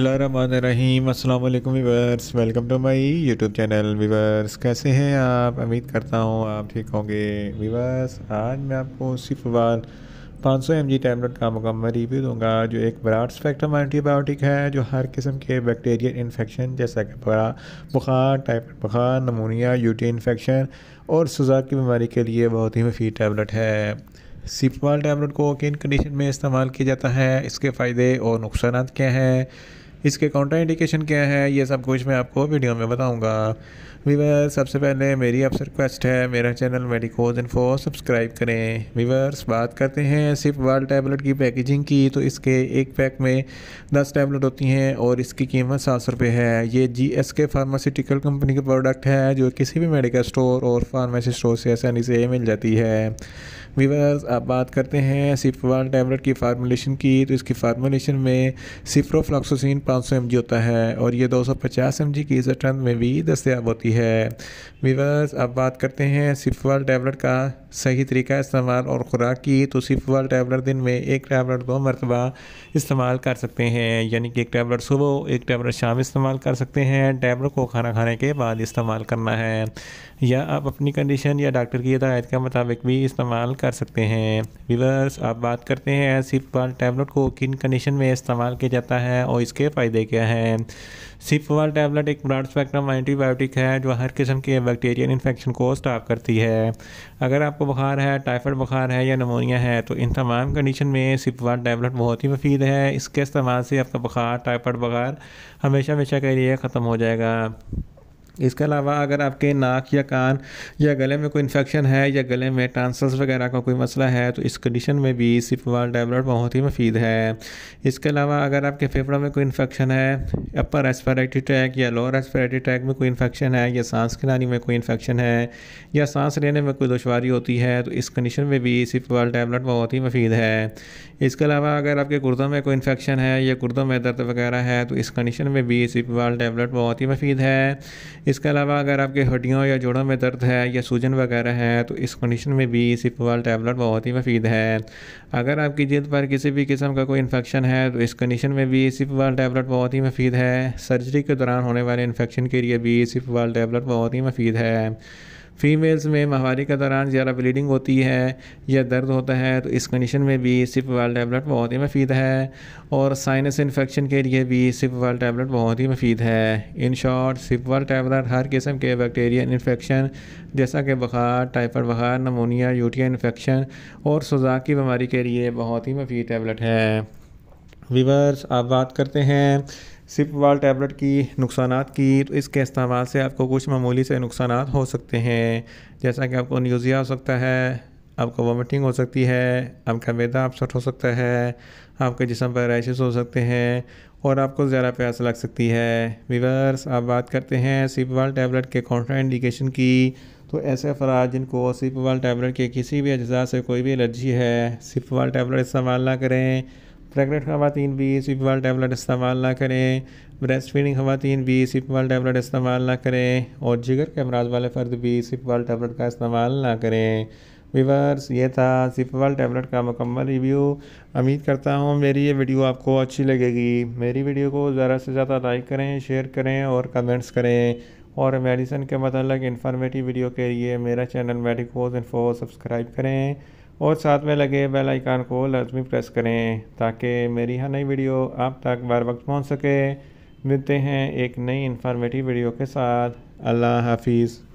रहीम अस्सलाम वालेकुम viewers welcome to my YouTube channel viewers कैसे हैं आप उम्मीद करता हूँ आप ठीक होंगे वीवर्स आज मैं आपको सिफवाल 500 सौ एम टैबलेट का मुकम्मल रिव्यू दूंगा जो एक ब्राड स्पेक्ट्रम एंटीबायोटिक है जो हर किस्म के बैक्टीरियल इन्फेक्शन जैसा कि बड़ा बुखार टाइफाइड बुखार नमोनिया यूटी इन्फेक्शन और सुजा की बीमारी के लिए बहुत ही मुफीद टैबलेट है सिपवाल टैबलेट को किन कंडीशन में इस्तेमाल किया जाता है इसके फ़ायदे और नुकसान क्या हैं इसके काउंटर इंडिकेशन क्या है ये सब कुछ मैं आपको वीडियो में बताऊंगा वीवर सबसे पहले मेरी आपसे रिक्वेस्ट है मेरा चैनल मेडिकोज इन्फो सब्सक्राइब करें वीवर्स बात करते हैं सिर्फ वाल टैबलेट की पैकेजिंग की तो इसके एक पैक में दस टैबलेट होती हैं और इसकी कीमत सात सौ रुपये है ये G S K pharmaceutical company का प्रोडक्ट है जो किसी भी मेडिकल स्टोर और फार्मेसी स्टोर से आसानी से मिल जाती है वीवर्स आप बात करते हैं सिर्फ वाल टैबलेट की फार्मोलेशन की तो इसकी फार्मोलेशन में सिफ्रोफ्लॉक्सोसिन पाँच सौ होता है और ये 250 सौ पचास की इस में भी दस्तियाब होती है वीवर्स अब बात करते हैं सिफवल टैबलेट का सही तरीका इस्तेमाल और ख़ुराक की तो वाल टैबलेट दिन में एक टैबलेट दो मरतबा इस्तेमाल कर सकते हैं यानी कि एक टैबलेट सुबह एक टैबलेट शाम इस्तेमाल कर सकते हैं टैबलेट को खाना खाने के बाद इस्तेमाल करना है या आप अपनी कंडीशन या डॉक्टर की हदायत के मुताबिक भी इस्तेमाल कर सकते हैं विवर्स आप बात करते हैं सिप वाल टैबलेट को किन कंडीशन में इस्तेमाल किया जाता है और इसके फ़ायदे क्या हैं सिपवर टैबलेट एक ब्रॉड स्पेक्ट्रम एंटीबायोटिक है जो हर किस्म के बैक्टीरियल इन्फेक्शन को स्टॉप करती है अगर आपको बुखार है टाइफाइड बुखार है या नमोनिया है तो इन तमाम कंडीशन में सिपवर टैबलेट बहुत ही मुफीद है इसके इस्तेमाल से आपका बुखार टाइफाइड बुखार हमेशा हमेशा के लिए ख़त्म हो जाएगा इसके अलावा अगर आपके नाक या कान या गले में कोई इन्फेक्शन है या गले में ट्रांसल्स वगैरह का कोई मसला है तो इस कंडीशन में भी सिपवाल टैबलेट बहुत ही मुफीद है इसके अलावा अगर आपके फेफड़ों में कोई इन्फेक्शन है अपर रेस्परेटरी ट्रैक या लोअर रेस्परेटरी ट्रैक में कोई इन्फेक्शन है या सांस खिलाने में कोई इन्फेक्शन है या सांस लेने में कोई दुशारी होती है तो इस कंडीशन में भी सिपवाल टैबलेट बहुत ही मुफीद है इसके अलावा अगर आपके गुर्दों में कोई इन्फेक्शन है या गुर्दों में दर्द वगैरह है तो इस कंडीशन में भी सिपवाल टैबलेट बहुत ही मुफीद है इसके अलावा अगर आपके हड्डियों या जोड़ों में दर्द है या सूजन वगैरह है तो इस कंडीशन में भी सिपवाल टैबलेट बहुत ही मफीद है अगर आपकी जिद पर किसी भी किस्म का कोई इन्फेक्शन है तो इस कंडीशन में भी सिपवाल टैबलेट बहुत ही मफीद है सर्जरी के दौरान होने वाले इन्फेक्शन के लिए भी सिपवाल टैबलेट बहुत ही मफीद है फीमेल्स में माहवारी के दौरान ज़्यादा ब्लीडिंग होती है या दर्द होता है तो इस कंडीशन में भी सिप वाल टैबलेट बहुत ही मफीद है और साइनस इन्फेक्शन के लिए भी सिप वाल टैबलेट बहुत ही मफीद है in short Cipval tablet हर किस्म के बैक्टीरियल इन्फेक्शन जैसा कि बुखार टाइफाइड बुखार नमोनिया यूटिया इन्फेक्शन और सुजाक की बीमारी के लिए बहुत ही मफीद टैबलेट है वीवर्स आप बात करते हैं सिप वाल टैबलेट की नुकसान की तो इसके इस्तेमाल से आपको कुछ मामूली से नुकसान हो सकते हैं जैसा कि आपको न्यूज़िया हो सकता है आपको वॉमिटिंग हो सकती है आपका मैदा अपसेट हो सकता है आपके जिसम पर रैशेज़ हो सकते हैं और आपको ज़्यादा प्यास लग सकती है वीवर्स आप बात करते हैं सिपवाल टैबलेट के कॉन्ट्रा इंडिकेशन की तो ऐसे अफराज जिनको सिपवाल टैबलेट के किसी भी अज्जा से कोई भी एलर्जी है सिपवाल टैबलेट इस्तेमाल ना करें प्रेगनेंट खातन भी सिप वाल टैबलेट इस्तेमाल ना करें ब्रेस्ट फीडिंग खातन भी सिप वाल टैबलेट इस्तेमाल ना करें और जिगर के अमराज वाले फ़र्द भी सिप वाल टैबलेट का इस्तेमाल ना करें वीवर्स ये था वाल टैबलेट का मुकम्मल रिव्यू उम्मीद करता हूँ मेरी ये वीडियो आपको अच्छी लगेगी मेरी वीडियो को ज़्यादा से ज़्यादा लाइक करें शेयर करें और कमेंट्स करें और मेडिसिन के मतलब इंफॉर्मेटिव वीडियो के लिए मेरा चैनल मेडिकोज इन्फो सब्सक्राइब करें और साथ में लगे बेल आइकान को लाजमी प्रेस करें ताकि मेरी हर नई वीडियो आप तक बार वक्त पहुँच सके मिलते हैं एक नई इन्फॉर्मेटिव वीडियो के साथ अल्लाह हाफिज़